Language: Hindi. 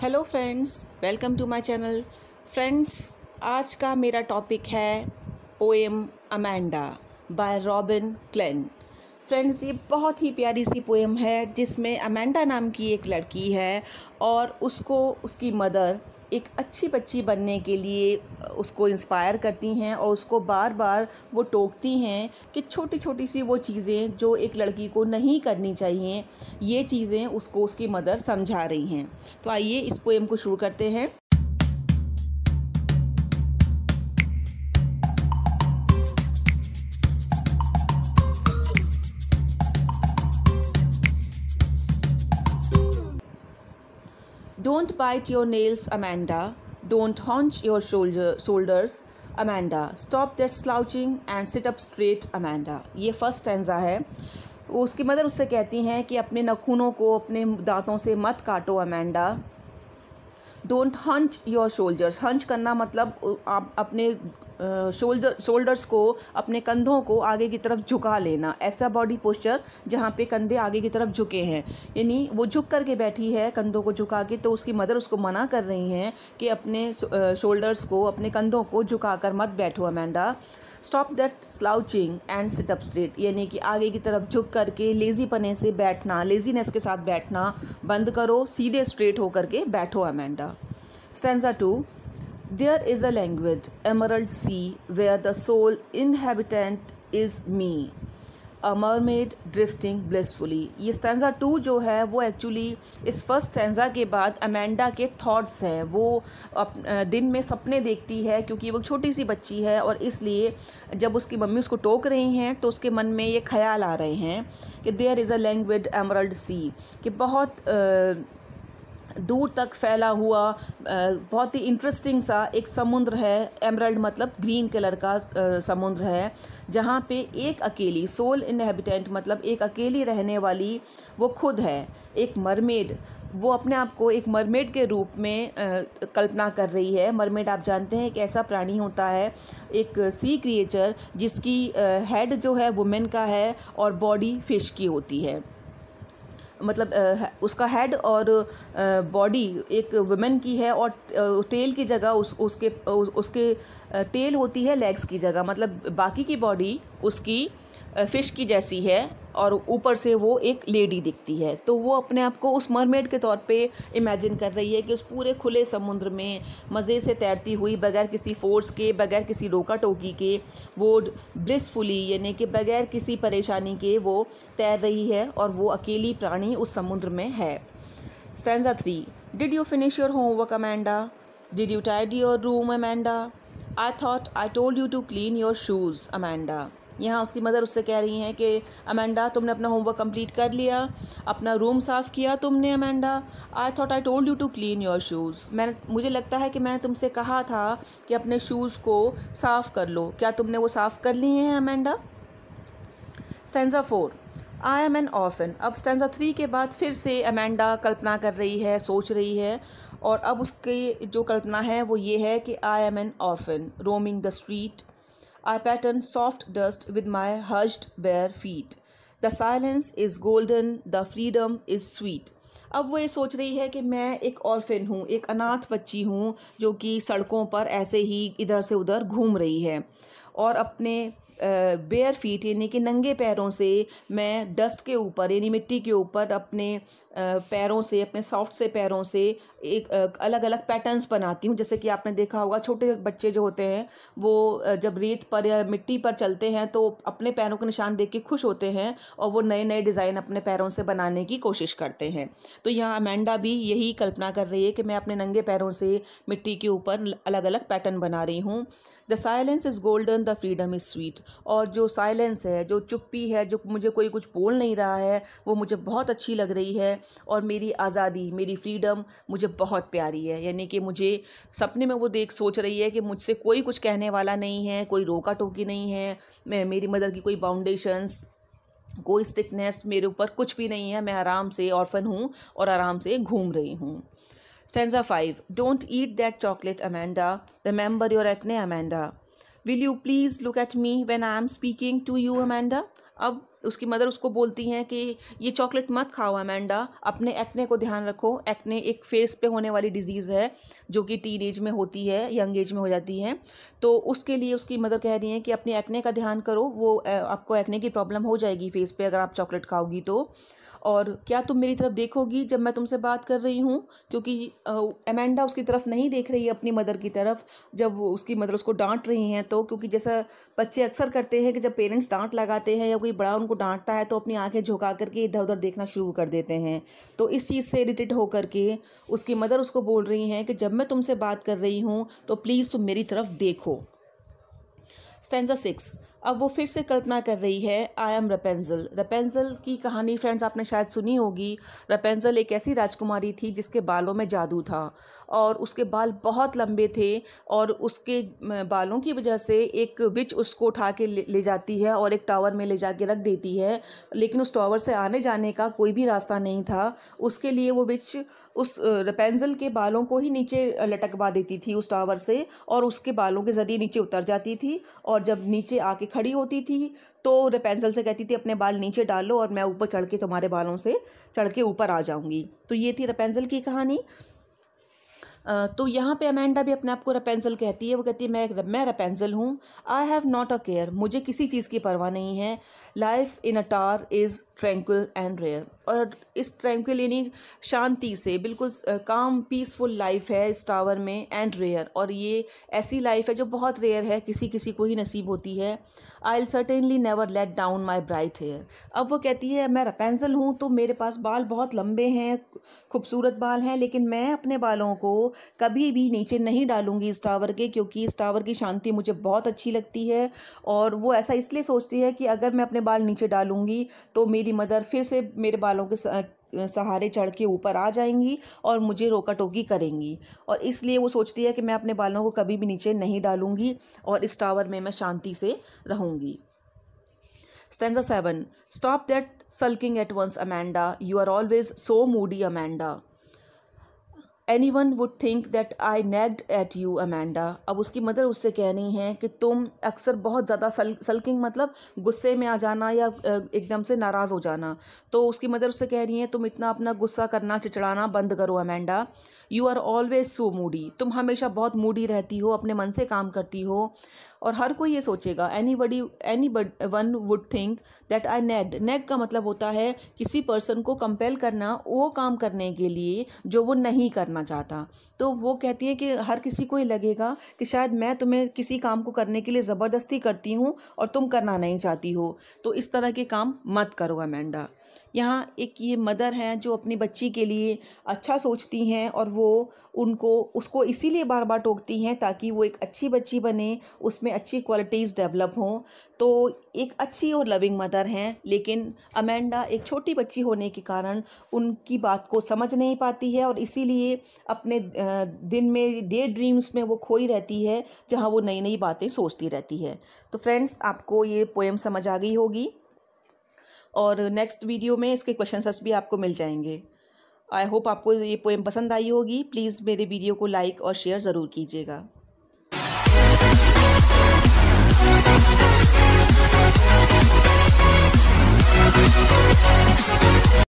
Hello friends welcome to my channel friends आज का मेरा टॉपिक है poem Amanda by Robin Klein friends ये बहुत ही प्यारी सी पोएम है जिसमें अमेंडा नाम की एक लड़की है और उसको उसकी मदर एक अच्छी बच्ची बनने के लिए उसको इंस्पायर करती हैं और उसको बार बार वो टोकती हैं कि छोटी छोटी सी वो चीज़ें जो एक लड़की को नहीं करनी चाहिए ये चीज़ें उसको उसकी मदर समझा रही हैं तो आइए इस पोएम को शुरू करते हैं don't bite your nails Amanda don't hunch your shoulder shoulders Amanda stop that slouching and sit up straight Amanda ये फर्स्ट टेंजा है उसकी मदर उससे कहती हैं कि अपने नखूनों को अपने दांतों से मत काटो Amanda don't hunch your shoulders hunch करना मतलब आप अपने शोल्डर शोल्डर्स को अपने कंधों को आगे की तरफ झुका लेना ऐसा बॉडी पोस्चर जहाँ पे कंधे आगे की तरफ झुके हैं यानी वो झुक करके बैठी है कंधों को झुका के तो उसकी मदर उसको मना कर रही हैं कि अपने शोल्डर्स को अपने कंधों को झुका कर मत बैठो Amanda stop that slouching and sit up straight यानी कि आगे की तरफ झुक करके लेज़ी पने से बैठना लेज़ीनेस के साथ बैठना बंद करो सीधे स्ट्रेट होकर के बैठो Amanda stanza two There is a languid emerald sea where the sole inhabitant is me. A mermaid drifting blissfully ये स्टैंजा टू जो है वो एक्चुअली इस फर्स्ट स्टैंडा के बाद अमेंडा के थॉट्स हैं वो अप, दिन में सपने देखती है क्योंकि वो छोटी सी बच्ची है और इसलिए जब उसकी मम्मी उसको टोक रही हैं तो उसके मन में ये ख्याल आ रहे हैं कि there is a language emerald sea कि बहुत आ, दूर तक फैला हुआ बहुत ही इंटरेस्टिंग सा एक समुद्र है एमरल्ड मतलब ग्रीन कलर का समुद्र है जहाँ पे एक अकेली सोल इनहेबिटेंट मतलब एक अकेली रहने वाली वो खुद है एक मरमेड वो अपने आप को एक मरमेड के रूप में आ, कल्पना कर रही है मरमेड आप जानते हैं एक ऐसा प्राणी होता है एक सी क्रिएचर जिसकी हेड जो है वुमेन का है और बॉडी फिश की होती है मतलब उसका हेड और बॉडी एक वुमेन की है और टेल की जगह उस उसके उसके टेल होती है लेग्स की जगह मतलब बाकी की बॉडी उसकी फ़िश की जैसी है और ऊपर से वो एक लेडी दिखती है तो वो अपने आप को उस मरमेड के तौर पे इमेजिन कर रही है कि उस पूरे खुले समुद्र में मज़े से तैरती हुई बगैर किसी फोर्स के बगैर किसी रोका टोकी के वो ब्लिसफुली यानी कि बगैर किसी परेशानी के वो तैर रही है और वो अकेली प्राणी उस समुद्र में है stanza three did you finish your homework Amanda did you tidy your room Amanda I thought I told you to clean your shoes Amanda यहाँ उसकी मदर उससे कह रही हैं कि अमेंडा तुमने अपना होमवर्क कंप्लीट कर लिया अपना रूम साफ़ किया तुमने Amanda I thought I told you to clean your shoes मैंने मुझे लगता है कि मैंने तुमसे कहा था कि अपने शूज़ को साफ़ कर लो क्या तुमने वो साफ़ कर लिए हैं Amanda stanza four I am an orphan अब स्टेंजा थ्री के बाद फिर से अमेंडा कल्पना कर रही है सोच रही है और अब उसकी जो कल्पना है वो ये है कि I am an orphan roaming the street I pattern soft dust with my hushed bare feet. The silence is golden, the freedom is sweet. अब वो ये सोच रही है कि मैं एक ऑर्फिन हूँ एक अनाथ बच्ची हूँ जो कि सड़कों पर ऐसे ही इधर से उधर घूम रही है और अपने बेयर फीट यानी कि नंगे पैरों से मैं डस्ट के ऊपर यानी मिट्टी के ऊपर अपने पैरों से अपने सॉफ्ट से पैरों से एक अलग अलग पैटर्न्स बनाती हूँ जैसे कि आपने देखा होगा छोटे बच्चे जो होते हैं वो जब रेत पर या मिट्टी पर चलते हैं तो अपने पैरों के निशान देख के खुश होते हैं और वो नए नए डिज़ाइन अपने पैरों से बनाने की कोशिश करते हैं तो यहाँ अमेंडा भी यही कल्पना कर रही है कि मैं अपने नंगे पैरों से मिट्टी के ऊपर अलग अलग पैटर्न बना रही हूँ the silence is golden the freedom is sweet और जो साइलेंस है जो चुप्पी है जो मुझे कोई कुछ बोल नहीं रहा है वो मुझे बहुत अच्छी लग रही है और मेरी आज़ादी मेरी फ्रीडम मुझे बहुत प्यारी है यानी कि मुझे सपने में वो देख सोच रही है कि मुझसे कोई कुछ कहने वाला नहीं है कोई रोका टोकी नहीं है मैं मेरी मदर की कोई बाउंडेशंस कोई स्ट्रिकनेस मेरे ऊपर कुछ भी नहीं है मैं आराम से ऑर्फन हूँ और आराम से घूम रही हूँ stanza five don't eat that chocolate Amanda remember your acne Amanda will you please look at me when I am speaking to you Amanda अब उसकी मदर उसको बोलती हैं कि ये चॉकलेट मत खाओ अमेंडा अपने एक्ने को ध्यान रखो एक्ने एक फेस पे होने वाली डिजीज़ है जो कि टीन एज में होती है यंग एज में हो जाती है तो उसके लिए उसकी मदर कह रही हैं कि अपने एक्ने का ध्यान करो वो आपको एक्ने की प्रॉब्लम हो जाएगी फेस पे अगर आप चॉकलेट खाओगी तो और क्या तुम मेरी तरफ देखोगी जब मैं तुमसे बात कर रही हूँ क्योंकि अमेंडा उसकी तरफ नहीं देख रही है अपनी मदर की तरफ जब उसकी मदर उसको डांट रही हैं तो क्योंकि जैसा बच्चे अक्सर करते हैं कि जब पेरेंट्स डांट लगाते हैं या कोई बड़ा उनको डांटता है तो अपनी आंखें झुका करके इधर उधर देखना शुरू कर देते हैं तो इस चीज़ से इरीटेट होकर के उसकी मदर उसको बोल रही हैं कि जब मैं तुमसे बात कर रही हूँ तो प्लीज़ तुम मेरी तरफ देखो स्टेंजा सिक्स अब वो फिर से कल्पना कर रही है आई एम रपेंजल रपेंजल की कहानी फ्रेंड्स आपने शायद सुनी होगी रपेंजल एक ऐसी राजकुमारी थी जिसके बालों में जादू था और उसके बाल बहुत लंबे थे और उसके बालों की वजह से एक विच उसको उठा के ले जाती है और एक टावर में ले जाके रख देती है लेकिन उस टावर से आने जाने का कोई भी रास्ता नहीं था उसके लिए वो विच उस रपेंजल के बालों को ही नीचे लटकवा देती थी उस टावर से और उसके बालों के ज़रिए नीचे उतर जाती थी और जब नीचे आके के खड़ी होती थी तो रेपेंसल से कहती थी अपने बाल नीचे डालो और मैं ऊपर चढ़ के तुम्हारे बालों से चढ़ के ऊपर आ जाऊंगी तो ये थी रेपेंसल की कहानी तो यहाँ पे अमेंडा भी अपने आप को रपेंजल कहती है वो कहती है मैं मैं रपेंजल हूँ I have not a care मुझे किसी चीज़ की परवाह नहीं है life in a tower is tranquil and rare और इस ट्रैंक्विल यानी शांति से बिल्कुल काम पीसफुल लाइफ है इस टावर में एंड रेयर और ये ऐसी लाइफ है जो बहुत रेयर है किसी किसी को ही नसीब होती है I'll certainly never let down my bright hair अब वो कहती है मैं रपेंजल हूँ तो मेरे पास बाल बहुत लंबे हैं खूबसूरत बाल हैं लेकिन मैं अपने बालों को कभी भी नीचे नहीं डालूंगी इस टावर के क्योंकि इस टावर की शांति मुझे बहुत अच्छी लगती है और वो ऐसा इसलिए सोचती है कि अगर मैं अपने बाल नीचे डालूंगी तो मेरी मदर फिर से मेरे बालों के सहारे चढ़ के ऊपर आ जाएंगी और मुझे रोका टोकी करेंगी और इसलिए वो सोचती है कि मैं अपने बालों को कभी भी नीचे नहीं डालूंगी और इस टावर में मैं शांति से रहूंगी stanza seven stop that sulking at once Amanda you are always so moody Amanda anyone would think that I nagged at you Amanda अब उसकी मदर उससे कह रही हैं कि तुम अक्सर बहुत ज़्यादा सल सल्किंग मतलब गुस्से में आ जाना या एकदम से नाराज़ हो जाना तो उसकी मदर उससे कह रही हैं तुम इतना अपना गुस्सा करना चिचड़ाना बंद करो Amanda you are always so moody तुम हमेशा बहुत मूडी रहती हो अपने मन से काम करती हो और हर कोई ये सोचेगा anybody anyone would think that I nag nag का मतलब होता है किसी पर्सन को कंपेल करना वो काम करने के लिए जो वो नहीं करना चाहता तो वो कहती है कि हर किसी को ये लगेगा कि शायद मैं तुम्हें किसी काम को करने के लिए ज़बरदस्ती करती हूँ और तुम करना नहीं चाहती हो तो इस तरह के काम मत करो अमेंडा यहाँ एक ये मदर हैं जो अपनी बच्ची के लिए अच्छा सोचती हैं और वो उनको उसको इसीलिए बार बार टोकती हैं ताकि वो एक अच्छी बच्ची बने उसमें अच्छी क्वालिटीज़ डेवलप हों तो एक अच्छी और लविंग मदर हैं लेकिन अमेंडा एक छोटी बच्ची होने के कारण उनकी बात को समझ नहीं पाती है और इसीलिए अपने दिन में डे ड्रीम्स में वो खोई रहती है जहाँ वो नई नई बातें सोचती रहती है तो फ्रेंड्स आपको ये पोएम समझ आ गई होगी और नेक्स्ट वीडियो में इसके क्वेश्चन भी आपको मिल जाएंगे आई होप आपको ये पोएम पसंद आई होगी प्लीज़ मेरे वीडियो को लाइक और शेयर ज़रूर कीजिएगा